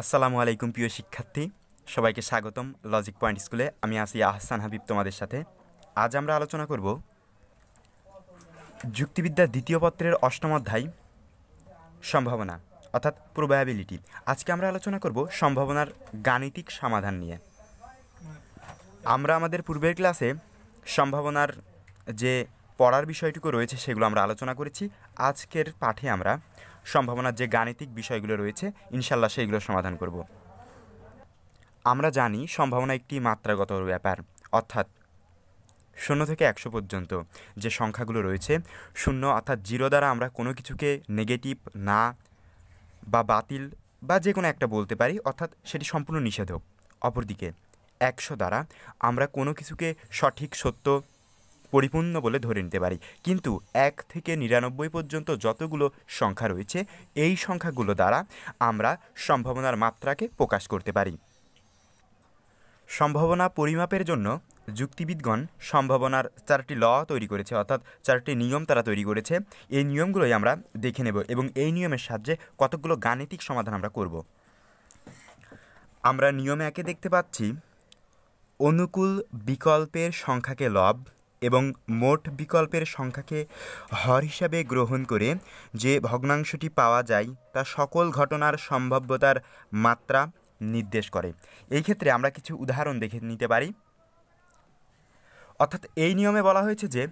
আসসালামু আলাইকুম প্রিয় শিক্ষার্থী সবাইকে স্বাগতম লজিক পয়েন্ট স্কুলে আমি আসি আহসান হাবিব তোমাদের সাথে আজ আমরা আলোচনা করব যুক্তিবিদ্যার দ্বিতীয় পত্রের অষ্টম অধ্যায় সম্ভাবনা অর্থাৎ প্রোবায়াবিলিটি আজকে আমরা আলোচনা করব সম্ভাবনার গাণিতিক সমাধান নিয়ে আমরা আমাদের পূর্বের ক্লাসে সম্ভাবনার যে পড়ার বিষয়টুকু রয়েছে সেগুলো আমরা আলোচনা করেছি আজকের পাঠে আমরা সম্ভাবনার যে গাণিতিক বিষয়গুলো রয়েছে ইনশাল্লাহ সেইগুলো সমাধান করব আমরা জানি সম্ভাবনা একটি মাত্রাগত ব্যাপার অর্থাৎ শূন্য থেকে একশো পর্যন্ত যে সংখ্যাগুলো রয়েছে শূন্য অর্থাৎ জিরো দ্বারা আমরা কোনো কিছুকে নেগেটিভ না বা বাতিল বা যে কোনো একটা বলতে পারি অর্থাৎ সেটি সম্পূর্ণ নিষেধক অপরদিকে একশো দ্বারা আমরা কোনো কিছুকে সঠিক সত্য পরিপূর্ণ বলে ধরে নিতে পারি কিন্তু এক থেকে নিরানব্বই পর্যন্ত যতগুলো সংখ্যা রয়েছে এই সংখ্যাগুলো দ্বারা আমরা সম্ভাবনার মাত্রাকে প্রকাশ করতে পারি সম্ভাবনা পরিমাপের জন্য যুক্তিবিদগণ সম্ভাবনার চারটি ল তৈরি করেছে অর্থাৎ চারটি নিয়ম তারা তৈরি করেছে এই নিয়মগুলোই আমরা দেখে নেব এবং এই নিয়মের সাহায্যে কতগুলো গাণিতিক সমাধান আমরা করব আমরা নিয়মে একে দেখতে পাচ্ছি অনুকূল বিকল্পের সংখ্যাকে লব এবং মোট বিকল্পের সংখ্যাকে হর হিসাবে গ্রহণ করে যে ভগ্নাংশটি পাওয়া যায় তা সকল ঘটনার সম্ভাব্যতার মাত্রা নির্দেশ করে এই ক্ষেত্রে আমরা কিছু উদাহরণ দেখে নিতে পারি অর্থাৎ এই নিয়মে বলা হয়েছে যে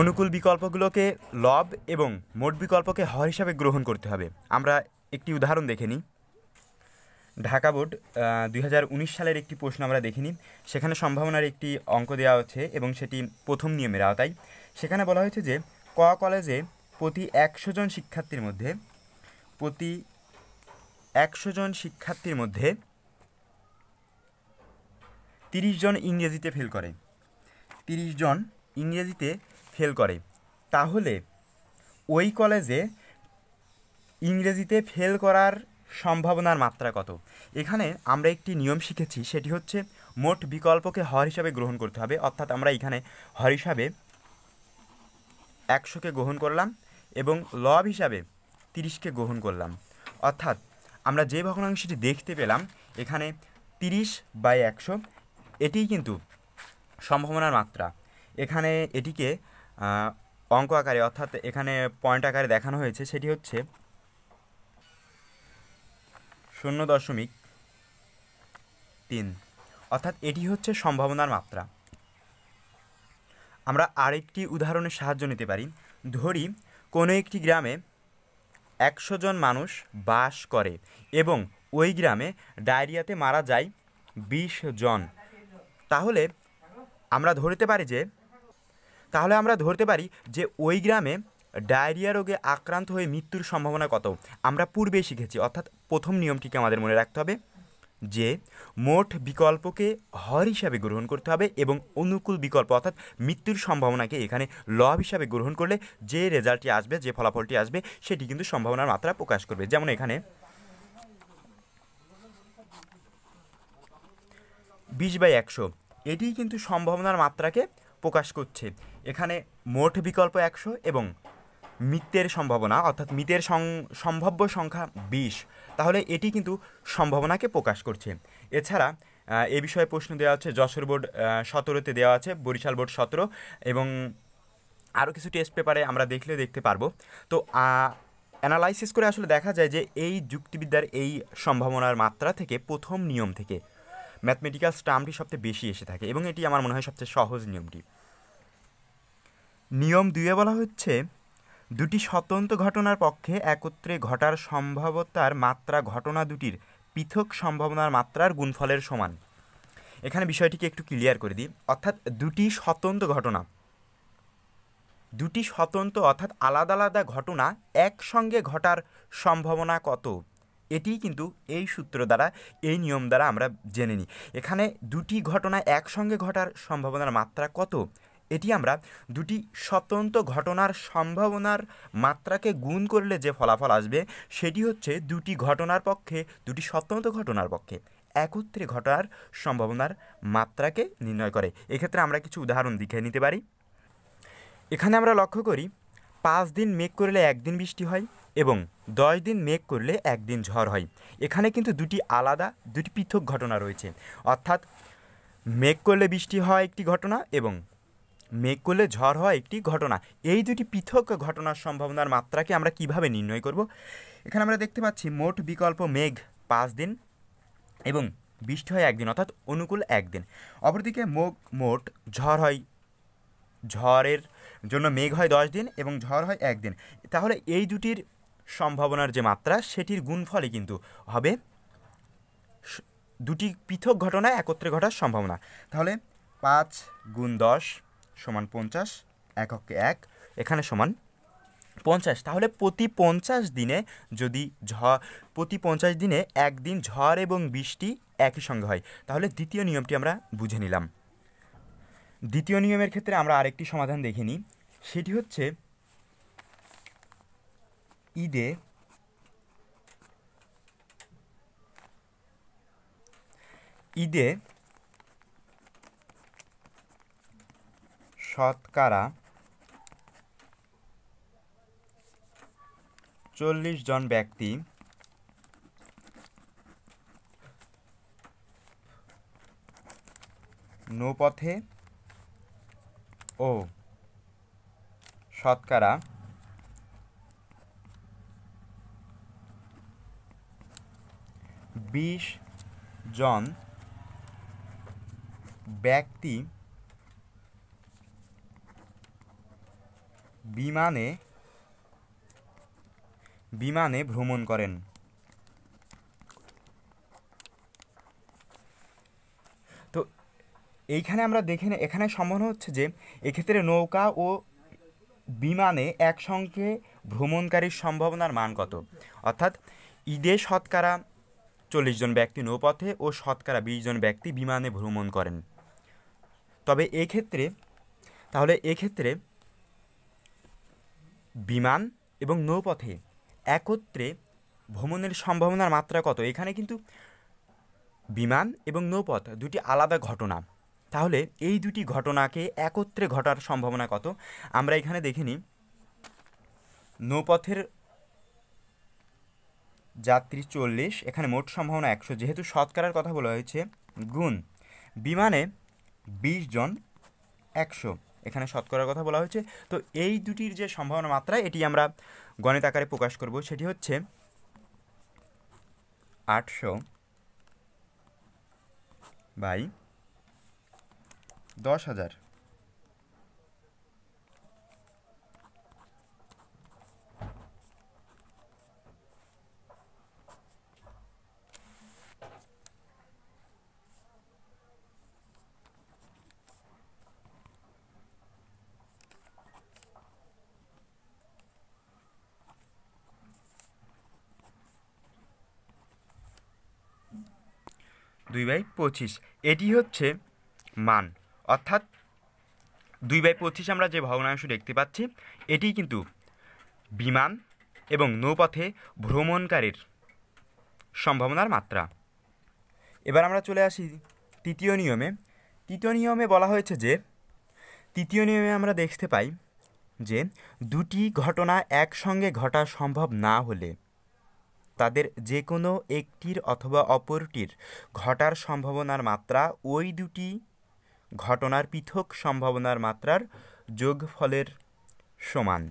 অনুকূল বিকল্পগুলোকে লব এবং মোট বিকল্পকে হর হিসাবে গ্রহণ করতে হবে আমরা একটি উদাহরণ দেখে নিই ঢাকা বোর্ড দুই সালের একটি প্রশ্ন আমরা দেখিনি সেখানে সম্ভাবনার একটি অঙ্ক দেওয়া হচ্ছে এবং সেটি প্রথম নিয়মের আওতায় সেখানে বলা হয়েছে যে ক কলেজে প্রতি একশো জন শিক্ষার্থীর মধ্যে প্রতি একশো জন শিক্ষার্থীর মধ্যে তিরিশ জন ইংরেজিতে ফেল করে তিরিশ জন ইংরেজিতে ফেল করে তাহলে ওই কলেজে ইংরেজিতে ফেল করার সম্ভাবনার মাত্রা কত এখানে আমরা একটি নিয়ম শিখেছি সেটি হচ্ছে মোট বিকল্পকে হর হিসাবে গ্রহণ করতে হবে অর্থাৎ আমরা এখানে হর হিসাবে একশোকে গ্রহণ করলাম এবং লব হিসাবে তিরিশকে গ্রহণ করলাম অর্থাৎ আমরা যে ভগ্নাংশটি দেখতে পেলাম এখানে তিরিশ বাই একশো এটিই কিন্তু সম্ভাবনার মাত্রা এখানে এটিকে অঙ্ক আকারে অর্থাৎ এখানে পয়েন্ট আকারে দেখানো হয়েছে সেটি হচ্ছে শূন্য দশমিক তিন অর্থাৎ এটি হচ্ছে সম্ভাবনার মাত্রা আমরা আরেকটি উদাহরণের সাহায্য নিতে পারি ধরি কোনো একটি গ্রামে একশো জন মানুষ বাস করে এবং ওই গ্রামে ডায়রিয়াতে মারা যায় বিশ জন তাহলে আমরা ধরতে পারি যে তাহলে আমরা ধরতে পারি যে ওই গ্রামে ডায়রিয়া রোগে আক্রান্ত হয়ে মৃত্যুর সম্ভাবনা কত আমরা পূর্বে শিখেছি অর্থাৎ প্রথম নিয়মটিকে আমাদের মনে রাখতে হবে যে মোট বিকল্পকে হর হিসাবে গ্রহণ করতে হবে এবং অনুকূল বিকল্প অর্থাৎ মৃত্যুর সম্ভাবনাকে এখানে লব হিসাবে গ্রহণ করলে যে রেজাল্টটি আসবে যে ফলাফলটি আসবে সেটি কিন্তু সম্ভাবনার মাত্রা প্রকাশ করবে যেমন এখানে বিশ বাই একশো এটিই কিন্তু সম্ভাবনার মাত্রাকে প্রকাশ করছে এখানে মোট বিকল্প একশো এবং মৃত্যের সম্ভাবনা অর্থাৎ মিতের সম্ভাব্য সংখ্যা বিশ তাহলে এটি কিন্তু সম্ভাবনাকে প্রকাশ করছে এছাড়া এ বিষয়ে প্রশ্ন দেওয়া আছে যশোর বোর্ড সতেরোতে দেওয়া আছে বরিশাল বোর্ড সতেরো এবং আরও কিছু টেস্ট পেপারে আমরা দেখলে দেখতে পারবো তো অ্যানালাইসিস করে আসলে দেখা যায় যে এই যুক্তিবিদ্যার এই সম্ভাবনার মাত্রা থেকে প্রথম নিয়ম থেকে ম্যাথমেটিক্যাল স্টাম্পটি সবচেয়ে বেশি এসে থাকে এবং এটি আমার মনে হয় সবচেয়ে সহজ নিয়মটি নিয়ম দুয়ে বলা হচ্ছে দুটি স্বতন্ত্র ঘটনার পক্ষে একত্রে ঘটার সম্ভাবতার মাত্রা ঘটনা দুটির পৃথক সম্ভাবনার মাত্রার গুণফলের সমান এখানে বিষয়টিকে একটু ক্লিয়ার করে দিই অর্থাৎ দুটি স্বতন্ত্র ঘটনা দুটি স্বতন্ত্র অর্থাৎ আলাদা আলাদা ঘটনা একসঙ্গে ঘটার সম্ভাবনা কত এটি কিন্তু এই সূত্র দ্বারা এই নিয়ম দ্বারা আমরা জেনে নিই এখানে দুটি ঘটনা একসঙ্গে ঘটার সম্ভাবনার মাত্রা কত এটি আমরা দুটি স্বতন্ত্র ঘটনার সম্ভাবনার মাত্রাকে গুণ করলে যে ফলাফল আসবে সেটি হচ্ছে দুটি ঘটনার পক্ষে দুটি স্বতন্ত্র ঘটনার পক্ষে একত্রে ঘটার সম্ভাবনার মাত্রাকে নির্ণয় করে এক্ষেত্রে আমরা কিছু উদাহরণ দেখে নিতে পারি এখানে আমরা লক্ষ্য করি পাঁচ দিন মেঘ করলে একদিন বৃষ্টি হয় এবং দশ দিন মেঘ করলে একদিন ঝড় হয় এখানে কিন্তু দুটি আলাদা দুটি পৃথক ঘটনা রয়েছে অর্থাৎ মেঘ করলে বৃষ্টি হয় একটি ঘটনা এবং মেঘ করলে ঝড় হওয়া একটি ঘটনা এই দুটি পৃথক ঘটনার সম্ভাবনার মাত্রাকে আমরা কিভাবে নির্ণয় করব এখানে আমরা দেখতে পাচ্ছি মোট বিকল্প মেঘ পাঁচ দিন এবং বৃষ্টি হয় একদিন অর্থাৎ অনুকূল একদিন অপরদিকে মোগ মোট ঝড় হয় ঝড়ের জন্য মেঘ হয় দশ দিন এবং ঝড় হয় একদিন তাহলে এই দুটির সম্ভাবনার যে মাত্রা সেটির গুণফলে কিন্তু হবে দুটি পৃথক ঘটনা একত্রে ঘটার সম্ভাবনা তাহলে পাঁচ গুণ দশ সমান পঞ্চাশ এককে এক এখানে সমান পঞ্চাশ তাহলে প্রতি পঞ্চাশ দিনে যদি ঝ প্রতি পঞ্চাশ দিনে একদিন ঝড় এবং বৃষ্টি একই সঙ্গে হয় তাহলে দ্বিতীয় নিয়মটি আমরা বুঝে নিলাম দ্বিতীয় নিয়মের ক্ষেত্রে আমরা আরেকটি সমাধান দেখে নিই সেটি হচ্ছে ঈদে ঈদে শতকরা চল্লিশ জন ব্যক্তি নৌপথে ও শতকরা বিশ জন ব্যক্তি বিমানে বিমানে ভ্রমণ করেন তো এইখানে আমরা দেখে এখানে সম্ভাবনা হচ্ছে যে এক্ষেত্রে নৌকা ও বিমানে একসঙ্গে ভ্রমণকারীর সম্ভাবনার মান কত অর্থাৎ ঈদে শতকরা চল্লিশ জন ব্যক্তি নৌপথে ও শতকরা বিশ জন ব্যক্তি বিমানে ভ্রমণ করেন তবে এক্ষেত্রে তাহলে এক্ষেত্রে বিমান এবং নৌপথে একত্রে ভ্রমণের সম্ভাবনার মাত্রা কত এখানে কিন্তু বিমান এবং নৌপথ দুটি আলাদা ঘটনা তাহলে এই দুটি ঘটনাকে একত্রে ঘটার সম্ভাবনা কত আমরা এখানে নিই নৌপথের যাত্রী চল্লিশ এখানে মোট সম্ভাবনা একশো যেহেতু শতকরার কথা বলা হয়েছে গুণ বিমানে বিশ জন একশো এখানে শতকরার কথা বলা হয়েছে তো এই দুটির যে সম্ভাবনা মাত্রা এটি আমরা গণিত আকারে প্রকাশ করব সেটি হচ্ছে আটশো বাই দশ হাজার দুই বাই পঁচিশ এটি হচ্ছে মান অর্থাৎ দুই বাই পঁচিশ আমরা যে ভগ্নাংশ দেখতে পাচ্ছি এটি কিন্তু বিমান এবং নৌপথে ভ্রমণকারীর সম্ভাবনার মাত্রা এবার আমরা চলে আসি তৃতীয় নিয়মে তৃতীয় নিয়মে বলা হয়েছে যে তৃতীয় নিয়মে আমরা দেখতে পাই যে দুটি ঘটনা একসঙ্গে ঘটা সম্ভব না হলে তাদের যে কোনো একটির অথবা অপরটির ঘটার সম্ভাবনার মাত্রা ওই দুটি ঘটনার পৃথক সম্ভাবনার মাত্রার যোগফলের সমান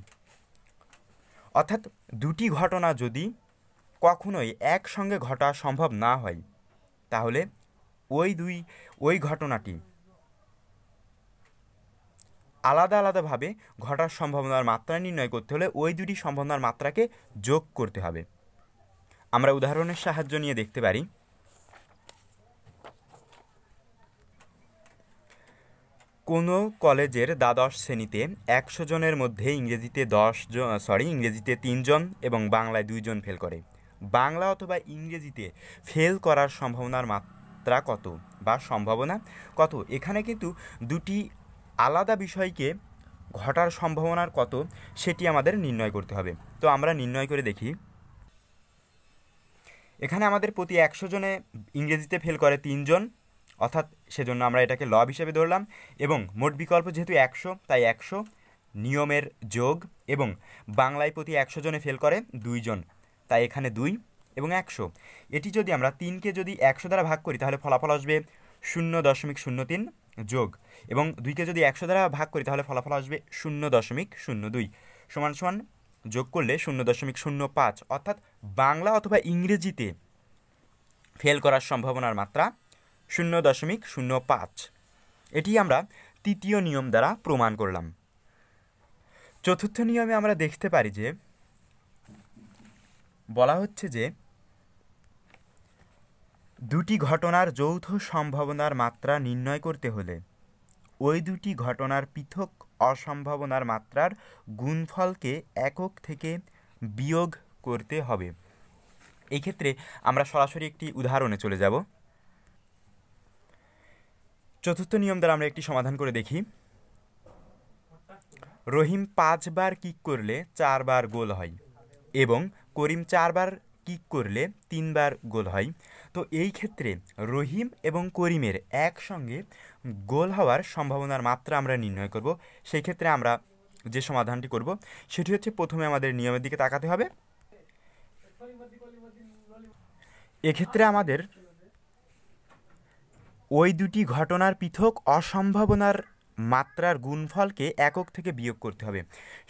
অর্থাৎ দুটি ঘটনা যদি কখনোই একসঙ্গে ঘটা সম্ভব না হয় তাহলে ওই দুই ওই ঘটনাটি আলাদা আলাদাভাবে ঘটার সম্ভাবনার মাত্রা নির্ণয় করতে হলে ওই দুটি সম্ভাবনার মাত্রাকে যোগ করতে হবে আমরা উদাহরণের সাহায্য নিয়ে দেখতে পারি কোনো কলেজের দ্বাদশ শ্রেণীতে একশো জনের মধ্যে ইংরেজিতে দশ জন সরি ইংরেজিতে তিনজন এবং বাংলায় দুইজন ফেল করে বাংলা অথবা ইংরেজিতে ফেল করার সম্ভাবনার মাত্রা কত বা সম্ভাবনা কত এখানে কিন্তু দুটি আলাদা বিষয়কে ঘটার সম্ভাবনার কত সেটি আমাদের নির্ণয় করতে হবে তো আমরা নির্ণয় করে দেখি এখানে আমাদের প্রতি একশো জনে ইংরেজিতে ফেল করে তিনজন অর্থাৎ সেজন্য আমরা এটাকে লব হিসেবে ধরলাম এবং মোট বিকল্প যেহেতু একশো তাই একশো নিয়মের যোগ এবং বাংলায় প্রতি একশো জনে ফেল করে দুইজন তাই এখানে দুই এবং একশো এটি যদি আমরা তিনকে যদি একশো দ্বারা ভাগ করি তাহলে ফলাফল আসবে শূন্য দশমিক শূন্য তিন যোগ এবং দুইকে যদি একশো দ্বারা ভাগ করি তাহলে ফলাফল আসবে শূন্য দশমিক শূন্য দুই সমান সমান যোগ করলে শূন্য দশমিক শূন্য পাঁচ অর্থাৎ বাংলা অথবা ইংরেজিতে ফেল করার সম্ভাবনার মাত্রা শূন্য দশমিক শূন্য পাঁচ এটি আমরা তৃতীয় নিয়ম দ্বারা প্রমাণ করলাম চতুর্থ নিয়মে আমরা দেখতে পারি যে বলা হচ্ছে যে দুটি ঘটনার যৌথ সম্ভাবনার মাত্রা নির্ণয় করতে হলে ওই দুটি ঘটনার পৃথক অসম্ভাবনার মাত্রার গুণফলকে একক থেকে বিয়োগ করতে হবে এক্ষেত্রে আমরা সরাসরি একটি উদাহরণে চলে যাব চতুর্থ নিয়ম দ্বারা আমরা একটি সমাধান করে দেখি রহিম পাঁচবার কিক করলে চারবার গোল হয় এবং করিম চারবার কিক করলে তিনবার গোল হয় তো এই ক্ষেত্রে রহিম এবং করিমের একসঙ্গে গোল হওয়ার সম্ভাবনার মাত্রা আমরা নির্ণয় করব সেই ক্ষেত্রে আমরা যে সমাধানটি করব সেটি হচ্ছে প্রথমে আমাদের নিয়মের দিকে তাকাতে হবে এক্ষেত্রে আমাদের ওই দুটি ঘটনার পৃথক অসম্ভাবনার মাত্রার গুণফলকে একক থেকে বিয়োগ করতে হবে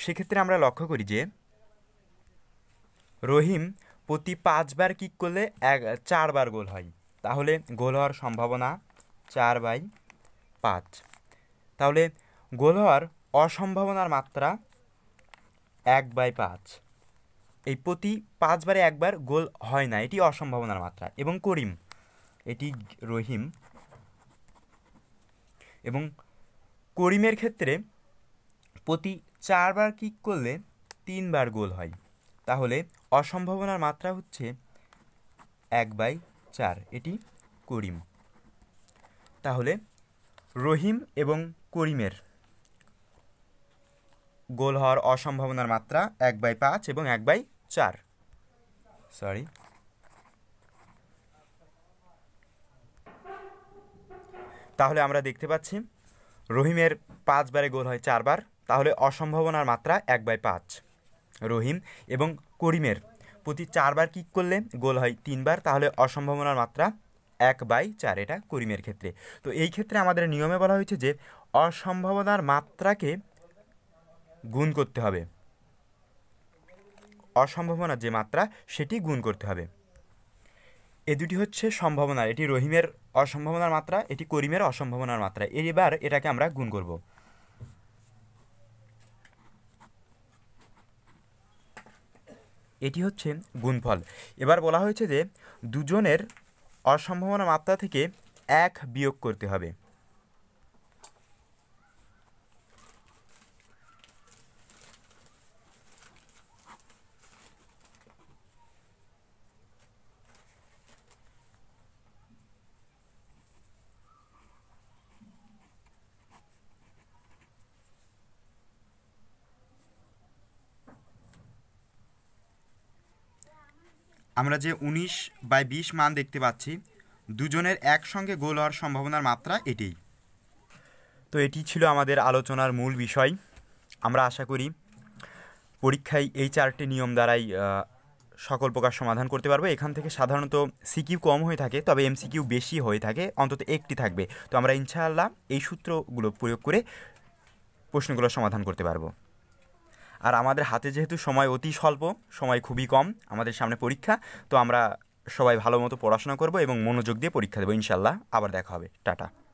সেক্ষেত্রে আমরা লক্ষ্য করি যে রহিম প্রতি পাঁচবার কিক করলে এক চারবার গোল হয় তাহলে গোল হওয়ার সম্ভাবনা চার বাই পাঁচ তাহলে গোল হওয়ার অসম্ভাবনার মাত্রা এক বাই পাঁচ এই প্রতি পাঁচবারে একবার গোল হয় না এটি অসম্ভাবনার মাত্রা এবং করিম এটি রহিম এবং করিমের ক্ষেত্রে প্রতি চারবার কিক করলে তিনবার গোল হয় তাহলে অসম্ভাবনার মাত্রা হচ্ছে এক বাই চার এটি করিম তাহলে রহিম এবং করিমের গোল হওয়ার অসম্ভাবনার মাত্রা এক বাই পাঁচ এবং এক বাই চার সরি তাহলে আমরা দেখতে পাচ্ছি রহিমের পাঁচবারে গোল হয় চারবার তাহলে অসম্ভাবনার মাত্রা এক বাই পাঁচ রহিম এবং করিমের প্রতি চারবার কিক করলে গোল হয় তিনবার তাহলে অসম্ভাবনার মাত্রা এক বাই চার এটা করিমের ক্ষেত্রে তো এই ক্ষেত্রে আমাদের নিয়মে বলা হয়েছে যে অসম্ভাবনার মাত্রাকে গুণ করতে হবে অসম্ভাবনার যে মাত্রা সেটি গুণ করতে হবে এ দুটি হচ্ছে সম্ভাবনা এটি রহিমের অসম্ভাবনার মাত্রা এটি করিমের অসম্ভাবনার মাত্রা এবার এটাকে আমরা গুণ করবো এটি হচ্ছে গুণফল এবার বলা হয়েছে যে দুজনের অসম্ভাবনা মাত্রা থেকে এক বিয়োগ করতে হবে আমরা যে উনিশ বাই বিশ মান দেখতে পাচ্ছি দুজনের একসঙ্গে গোল হওয়ার সম্ভাবনার মাত্রা এটি তো এটি ছিল আমাদের আলোচনার মূল বিষয় আমরা আশা করি পরীক্ষায় এই চারটি নিয়ম দ্বারাই সকল প্রকার সমাধান করতে পারবো এখান থেকে সাধারণত সিকিউ কম হয়ে থাকে তবে এমসিকিউ বেশি হয়ে থাকে অন্তত একটি থাকবে তো আমরা ইনশাআল্লাহ এই সূত্রগুলো প্রয়োগ করে প্রশ্নগুলো সমাধান করতে পারবো আর আমাদের হাতে যেহেতু সময় অতি স্বল্প সময় খুবই কম আমাদের সামনে পরীক্ষা তো আমরা সবাই ভালো মতো পড়াশোনা করবো এবং মনোযোগ দিয়ে পরীক্ষা দেবো ইনশাল্লাহ আবার দেখা হবে টাটা